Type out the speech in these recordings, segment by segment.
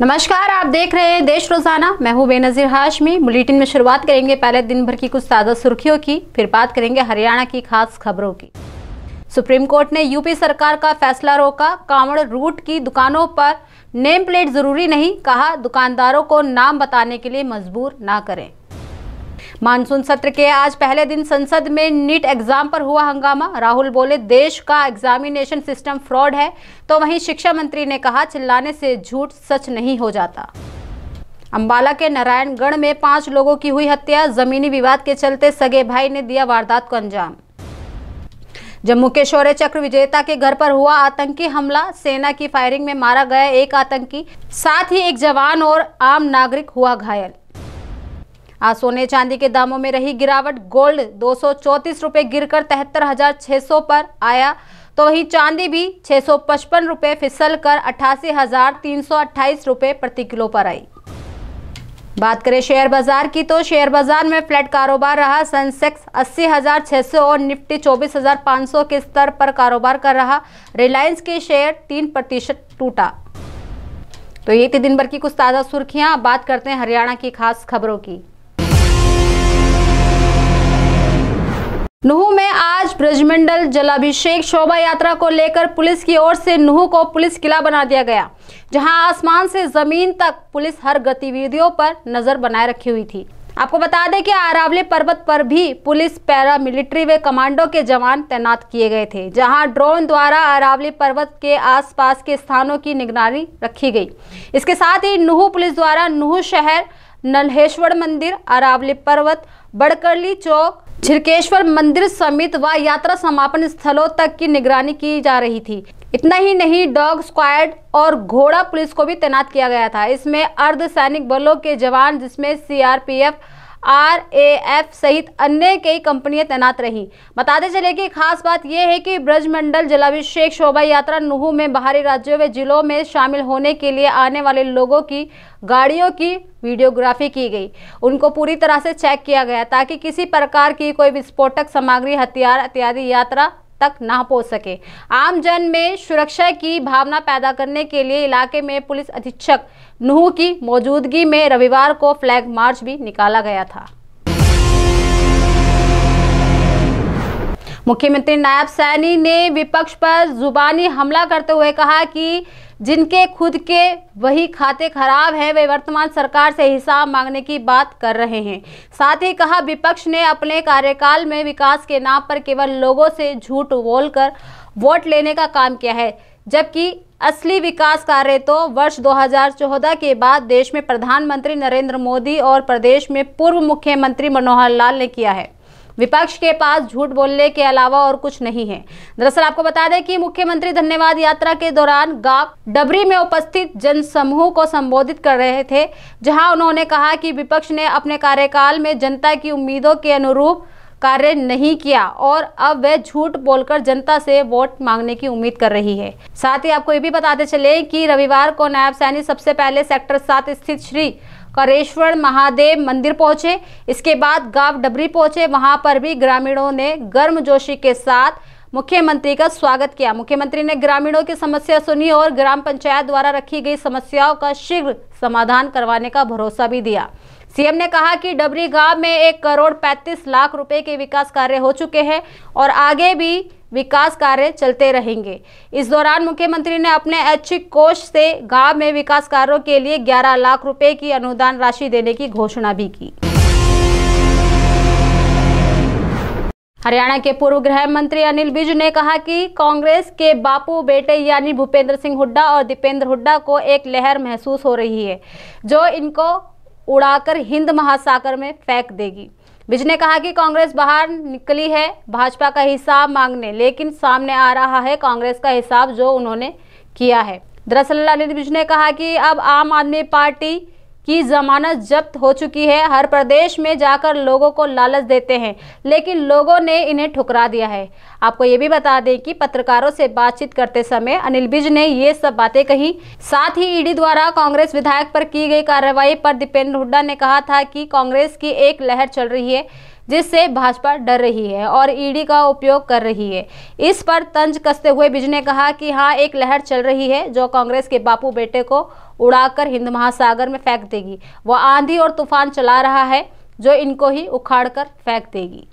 नमस्कार आप देख रहे हैं देश रोजाना मैं हूं बेनजीर हाशमी बुलेटिन में शुरुआत करेंगे पहले दिन भर की कुछ ताज़ा सुर्खियों की फिर बात करेंगे हरियाणा की खास खबरों की सुप्रीम कोर्ट ने यूपी सरकार का फैसला रोका कांवड़ रूट की दुकानों पर नेम प्लेट जरूरी नहीं कहा दुकानदारों को नाम बताने के लिए मजबूर ना करें मानसून सत्र के आज पहले दिन संसद में नीट एग्जाम पर हुआ हंगामा राहुल बोले देश का एग्जामिनेशन सिस्टम फ्रॉड है तो वहीं शिक्षा मंत्री ने कहा चिल्लाने से झूठ सच नहीं हो जाता अंबाला के नारायणगढ़ में पांच लोगों की हुई हत्या जमीनी विवाद के चलते सगे भाई ने दिया वारदात को अंजाम जम्मू के शौर्य चक्र विजेता के घर पर हुआ आतंकी हमला सेना की फायरिंग में मारा गया एक आतंकी साथ ही एक जवान और आम नागरिक हुआ घायल आज सोने चांदी के दामों में रही गिरावट गोल्ड दो रुपए गिरकर तिहत्तर पर आया तो वहीं चांदी भी पचपन रुपए फिसल कर अठासी रुपए प्रति किलो पर आई बात करें शेयर बाजार की तो शेयर बाजार में फ्लैट कारोबार रहा सेंसेक्स 80,600 और निफ्टी 24,500 के स्तर पर कारोबार कर रहा रिलायंस के शेयर तीन प्रतिशत टूटा तो ये थी दिन भर की कुछ ताज़ा सुर्खियां बात करते हैं हरियाणा की खास खबरों की नुहू में आज ब्रजमंडल जलाभिषेक शोभा यात्रा को लेकर पुलिस की ओर से नुहू को पुलिस किला बना दिया गया जहां आसमान से जमीन तक पुलिस हर गतिविधियों पर नजर बनाए रखी हुई थी आपको बता दें कि अरावली पर्वत पर भी पुलिस पैरा मिलिट्री व कमांडो के जवान तैनात किए गए थे जहां ड्रोन द्वारा अरावली पर्वत के आसपास के स्थानों की निगरानी रखी गई इसके साथ ही नुहू पुलिस द्वारा नुहू शहर नल्हेश्वर मंदिर अरावली पर्वत बड़करली चौक छिरकेश्वर मंदिर समेत व यात्रा समापन स्थलों तक की निगरानी की जा रही थी इतना ही नहीं डॉग स्क्वाड और घोड़ा पुलिस को भी तैनात किया गया था इसमें अर्ध सैनिक बलों के जवान जिसमें सीआरपीएफ आर ए एफ सहित अन्य कई कंपनियां तैनात रहीं बताते चले कि खास बात यह है कि ब्रजमंडल जलाभिषेक शोभा यात्रा नुहू में बाहरी राज्यों व जिलों में शामिल होने के लिए आने वाले लोगों की गाड़ियों की वीडियोग्राफी की गई उनको पूरी तरह से चेक किया गया ताकि किसी प्रकार की कोई विस्फोटक सामग्री हथियार इत्यादि यात्रा तक ना पहुंच सके आमजन में सुरक्षा की भावना पैदा करने के लिए इलाके में पुलिस अधीक्षक नूह की मौजूदगी में रविवार को फ्लैग मार्च भी निकाला गया था मुख्यमंत्री नायब सैनी ने विपक्ष पर जुबानी हमला करते हुए कहा कि जिनके खुद के वही खाते खराब हैं वे वर्तमान सरकार से हिसाब मांगने की बात कर रहे हैं साथ ही कहा विपक्ष ने अपने कार्यकाल में विकास के नाम पर केवल लोगों से झूठ बोलकर वोट लेने का काम किया है जबकि असली विकास कार्य तो वर्ष 2014 के बाद देश में प्रधानमंत्री नरेंद्र मोदी और प्रदेश में पूर्व मुख्यमंत्री मनोहर लाल ने किया है विपक्ष के पास झूठ बोलने के अलावा और कुछ नहीं है दरअसल आपको बता दें कि मुख्यमंत्री धन्यवाद यात्रा के दौरान गांव डबरी में उपस्थित जनसमूह को संबोधित कर रहे थे जहां उन्होंने कहा कि विपक्ष ने अपने कार्यकाल में जनता की उम्मीदों के अनुरूप कार्य नहीं किया और अब वह झूठ बोलकर जनता से वोट मांगने की उम्मीद कर रही है साथ ही आपको ये भी बताते चले कि रविवार को नायब सैनी सबसे पहले सेक्टर सात स्थित श्री करेश्वर महादेव मंदिर पहुंचे इसके बाद गांव डबरी पहुंचे वहां पर भी ग्रामीणों ने गर्मजोशी के साथ मुख्यमंत्री का स्वागत किया मुख्यमंत्री ने ग्रामीणों की समस्या सुनी और ग्राम पंचायत द्वारा रखी गई समस्याओं का शीघ्र समाधान करवाने का भरोसा भी दिया सीएम ने कहा कि डबरी गांव में एक करोड़ पैंतीस लाख रुपए के विकास कार्य हो चुके हैं और आगे भी विकास कार्य चलते रहेंगे इस दौरान मुख्यमंत्री ने अपने ऐच्छिक कोष से गांव में विकास कार्यों के लिए 11 लाख रुपए की अनुदान राशि देने की घोषणा भी की हरियाणा के पूर्व गृह मंत्री अनिल विज ने कहा कि कांग्रेस के बापू बेटे यानी भूपेंद्र सिंह हुड्डा और दीपेंद्र हुड्डा को एक लहर महसूस हो रही है जो इनको उड़ाकर हिंद महासागर में फेंक देगी विज ने कहा कि कांग्रेस बाहर निकली है भाजपा का हिसाब मांगने लेकिन सामने आ रहा है कांग्रेस का हिसाब जो उन्होंने किया है दरअसल अनिल विज ने कहा कि अब आम आदमी पार्टी की जमानत जब्त हो चुकी है हर प्रदेश में जाकर लोगों को लालच देते हैं लेकिन लोगों ने इन्हें ठुकरा दिया है आपको ये भी बता दें कि पत्रकारों से बातचीत करते समय अनिल बिज ने ये सब बातें कही साथ ही ईडी द्वारा कांग्रेस विधायक पर की गई कार्रवाई पर दीपेंद्र हुड्डा ने कहा था कि कांग्रेस की एक लहर चल रही है जिससे भाजपा डर रही है और ईडी e का उपयोग कर रही है इस पर तंज कसते हुए बिज ने कहा कि हाँ एक लहर चल रही है जो कांग्रेस के बापू बेटे को उड़ाकर हिंद महासागर में फेंक देगी वह आंधी और तूफान चला रहा है जो इनको ही उखाड़ कर फेंक देगी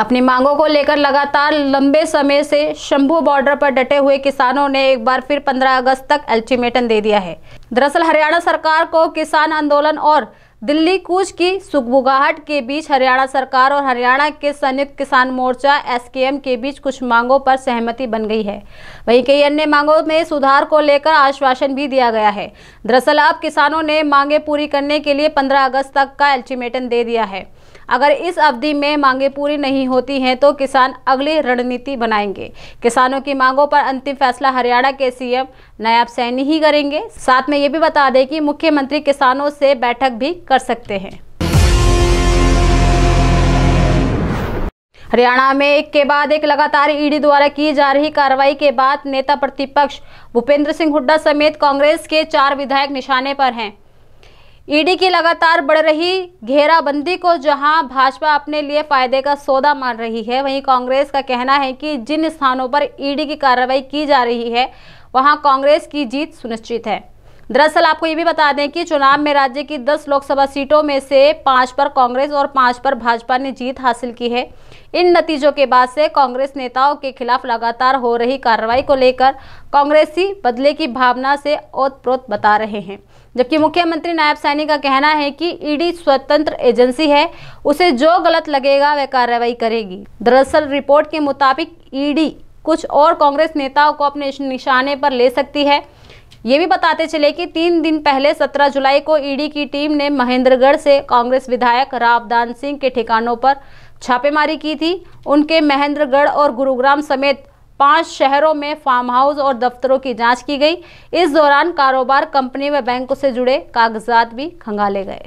अपनी मांगों को लेकर लगातार लंबे समय से शंभू बॉर्डर पर डटे हुए किसानों ने एक बार फिर 15 अगस्त तक अल्टीमेटम दे दिया है दरअसल हरियाणा सरकार को किसान आंदोलन और दिल्ली कूच की सुगबुगाहट के बीच हरियाणा सरकार और हरियाणा के संयुक्त किसान मोर्चा एसकेएम के बीच कुछ मांगों पर सहमति बन गई है वहीं कई अन्य मांगों में सुधार को लेकर आश्वासन भी दिया गया है दरअसल अब किसानों ने मांगे पूरी करने के लिए 15 अगस्त तक का अल्टीमेटम दे दिया है अगर इस अवधि में मांगे पूरी नहीं होती हैं तो किसान अगली रणनीति बनाएंगे किसानों की मांगों पर अंतिम फैसला हरियाणा के सीएम नायब सैनी ही करेंगे साथ में ये भी बता दें कि मुख्यमंत्री किसानों से बैठक भी कर सकते हैं हरियाणा में एक के बाद एक लगातार ईडी द्वारा की जा रही कार्रवाई के बाद नेता प्रतिपक्ष भूपेंद्र सिंह हुड्डा समेत कांग्रेस के चार विधायक निशाने पर हैं ईडी की लगातार बढ़ रही घेराबंदी को जहां भाजपा अपने लिए फायदे का सौदा मान रही है वहीं कांग्रेस का कहना है कि जिन स्थानों पर ईडी की कार्रवाई की जा रही है वहां कांग्रेस की जीत सुनिश्चित है दरअसल आपको ये भी बता दें कि चुनाव में राज्य की 10 लोकसभा सीटों में से पांच पर कांग्रेस और पांच पर भाजपा ने जीत हासिल की है इन नतीजों के बाद से कांग्रेस नेताओं के खिलाफ लगातार हो रही कार्रवाई को लेकर कांग्रेसी बदले की भावना से औतप्रोत बता रहे हैं जबकि मुख्यमंत्री नायब सैनी का कहना है कि ईडी स्वतंत्र एजेंसी है उसे जो गलत लगेगा वह कार्रवाई करेगी दरअसल रिपोर्ट के मुताबिक ईडी कुछ और कांग्रेस नेताओं को अपने निशाने पर ले सकती है ये भी बताते चले कि तीन दिन पहले 17 जुलाई को ईडी की टीम ने महेंद्रगढ़ से कांग्रेस विधायक रावदान सिंह के ठिकानों पर छापेमारी की थी उनके महेंद्रगढ़ और गुरुग्राम समेत पांच शहरों में फार्म हाउस और दफ्तरों की जांच की गई इस दौरान कारोबार कंपनी व बैंकों से जुड़े कागजात भी खंगाले गए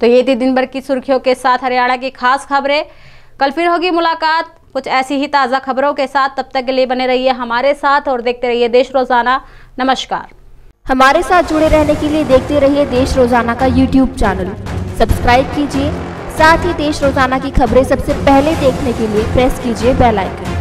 तो ये थी दिन भर की सुर्खियों के साथ हरियाणा की खास खबरें कल फिर होगी मुलाकात कुछ ऐसी ही ताज़ा खबरों के साथ तब तक के लिए बने रहिए हमारे साथ और देखते रहिए देश रोज़ाना नमस्कार हमारे साथ जुड़े रहने के लिए देखते रहिए देश रोज़ाना का यूट्यूब चैनल सब्सक्राइब कीजिए साथ ही देश रोज़ाना की खबरें सबसे पहले देखने के लिए प्रेस कीजिए बेलाइकन